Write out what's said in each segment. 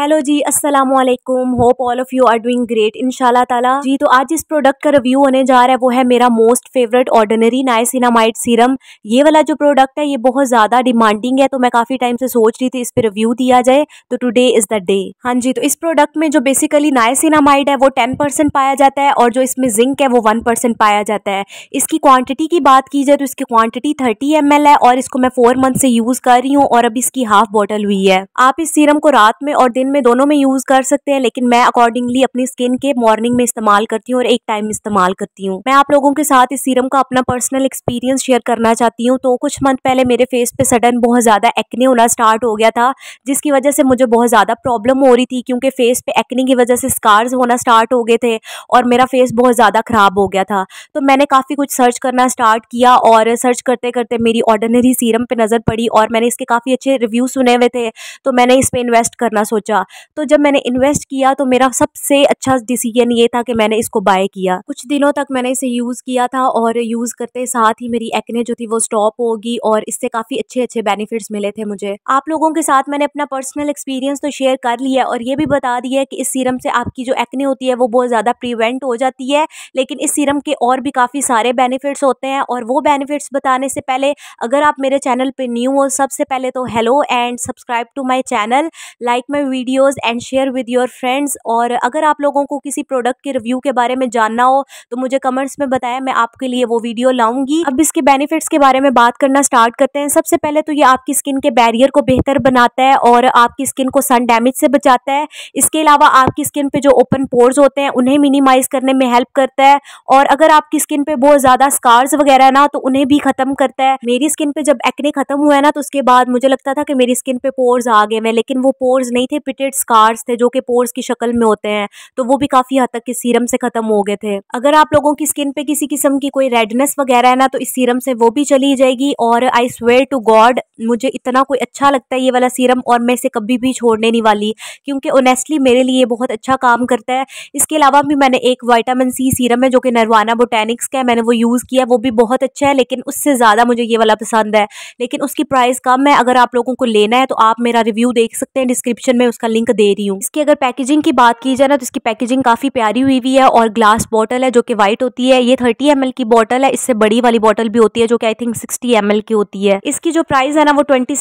hello जी अस्सलाम वालेकुम hope all of you are doing great इंशाल्लाह ताला जी तो आज इस प्रोडक्ट का रिव्यू होने जा रहा है वो है मेरा most favourite ordinary niacinamide serum ये वाला जो प्रोडक्ट है ये बहुत ज़्यादा डिमांडिंग है तो मैं काफ़ी टाइम से सोच रही थी इस पर रिव्यू दिया जाए तो टूडे इज़ द डे हाँ जी तो इस प्रोडक्ट में जो बेसिकली नाइसिनामाइड है वो टेन पाया जाता है और जो इसमें जिंक है वो वन पाया जाता है इसकी क्वान्टिटी की बात की जाए तो इसकी क्वान्टिटी थर्टी एम है और इसको मैं फोर मंथ से यूज़ कर रही हूँ और अब इसकी हाफ बॉटल हुई है आप इस सीरम को रात में और दिन में दोनों में यूज़ कर सकते हैं लेकिन मैं अकॉर्डिंगली अपनी स्किन के मॉर्निंग में इस्तेमाल करती हूँ और एक टाइम इस्तेमाल करती हूँ मैं आप लोगों के साथ इस सीरम का अपना पर्सनल एक्सपीरियंस शेयर करना चाहती हूँ तो कुछ मंथ पहले मेरे फेस पे सडन बहुत ज़्यादा एक्ने होना स्टार्ट हो गया था जिसकी वजह से मुझे बहुत ज़्यादा प्रॉब्लम हो रही थी क्योंकि फेस पे एक्ने की वजह से स्कार्स होना स्टार्ट हो गए थे और मेरा फेस बहुत ज़्यादा ख़राब हो गया था तो मैंने काफ़ी कुछ सर्च करना स्टार्ट किया और सर्च करते करते मेरी ऑर्डनरी सीरम पे नज़र पड़ी और मैंने इसके काफ़ी अच्छे रिव्यू सुने हुए थे तो मैंने इस पर इन्वेस्ट करना सोचा था तो जब मैंने इन्वेस्ट किया तो मेरा सबसे अच्छा डिसीजन ये था कि मैंने इसको बाय किया कुछ दिनों तक मैंने इसे यूज़ किया था और यूज़ करते साथ ही मेरी एक्ने जो थी वो स्टॉप होगी और इससे काफ़ी अच्छे अच्छे बेनिफिट्स मिले थे मुझे आप लोगों के साथ मैंने अपना पर्सनल एक्सपीरियंस तो शेयर कर लिया और ये भी बता दिया कि इस सीरम से आपकी जो एक्ने होती है वो बहुत ज़्यादा प्रिवेंट हो जाती है लेकिन इस सीरम के और भी काफ़ी सारे बेनिफिट्स होते हैं और वो बेनिफिट्स बताने से पहले अगर आप मेरे चैनल पर न्यू हो सबसे पहले तो hello and subscribe to my channel like my video videos and share with your friends और अगर आप लोगों को किसी प्रोडक्ट के रिव्यू के बारे में जानना हो तो मुझे कमेंट्स में बताया मैं आपके लिए वो वीडियो लाऊंगी अब इसके बेनिफिट्स के बारे में बात करना स्टार्ट करते हैं सबसे पहले तो ये आपकी स्किन के बैरियर को बेहतर बनाता है और आपकी स्किन को सन डैमेज से बचाता है इसके अलावा आपकी स्किन पे जो ओपन पोर्स होते हैं उन्हें मिनिमाइज करने में हेल्प करता है और अगर आपकी स्किन पे बहुत ज़्यादा स्कार्स वगैरह है ना तो उन्हें भी ख़त्म करता है मेरी स्किन पे जब एक्ने ख़त्म हुआ है ना तो उसके बाद मुझे लगता था कि मेरी स्किन पे पोर्स आ गए हैं लेकिन वो पोर्स नहीं थे इमिटेड स्कार्स थे जो कि पोर्स की शक्ल में होते हैं तो वो भी काफ़ी हद तक इस सीरम से ख़त्म हो गए थे अगर आप लोगों की स्किन पे किसी किस्म की कोई रेडनेस वगैरह है ना तो इस सीरम से वो भी चली जाएगी और आई स्वेयर टू गॉड मुझे इतना कोई अच्छा लगता है ये वाला सीरम और मैं इसे कभी भी छोड़ने नहीं वाली क्योंकि ओनेस्टली मेरे लिए बहुत अच्छा काम करता है इसके अलावा भी मैंने एक वाइटामिन सी सीरम है जो कि नरवाना बोटेनिक्स का है मैंने वो यूज़ किया वो भी बहुत अच्छा है लेकिन उससे ज़्यादा मुझे ये वाला पसंद है लेकिन उसकी प्राइस कम है अगर आप लोगों को लेना है तो आप मेरा रिव्यू देख सकते हैं डिस्क्रिप्शन में उसका लिंक दे रही हूँ इसकी अगर पैकेजिंग की बात की जाए ना तो इसकी पैकेजिंग काफी प्यारी हुई हुई है और ग्लास बॉटल है जो कि व्हाइट होती है ये थर्टी एम की बॉटल है इससे बड़ी वाली बॉटल भी होती है जो कि आई थिंक सिक्सटी एम की होती है इसकी जो प्राइस है ना वो ट्वेंटी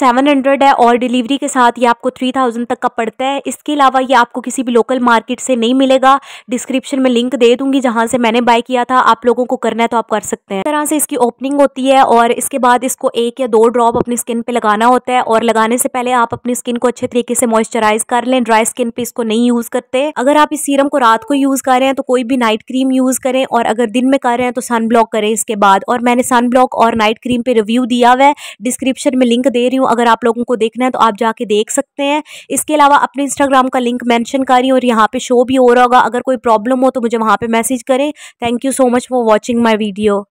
है और डिलीवरी के साथ ये आपको थ्री तक का पड़ता है इसके अलावा ये आपको किसी भी लोकल मार्केट से नहीं मिलेगा डिस्क्रिप्शन में लिंक दे दूंगी जहाँ से मैंने बाय किया था आप लोगों को करना है तो आप कर सकते हैं तरह से इसकी ओपनिंग होती है और इसके बाद इसको एक या दो ड्रॉप अपनी स्किन पे लगाना होता है और लगाने से पहले आप अपनी स्किन को अच्छे तरीके से मॉइस्चराइज कर कर लें ड्राई स्किन पे इसको नहीं यूज करते अगर आप इस सीरम को रात को यूज कर रहे हैं तो कोई भी नाइट क्रीम यूज करें और अगर दिन में कर रहे हैं तो सन ब्लॉक करें इसके बाद और मैंने सन ब्लॉक और नाइट क्रीम पे रिव्यू दिया हुआ है डिस्क्रिप्शन में लिंक दे रही हूँ अगर आप लोगों को देखना है तो आप जाके देख सकते हैं इसके अलावा अपने इंस्टाग्राम का लिंक मैंशन कर रही हूँ और यहाँ पे शो भी हो रहा होगा अगर कोई प्रॉब्लम हो तो मुझे वहाँ पे मैसेज करें thank you so much for watching my video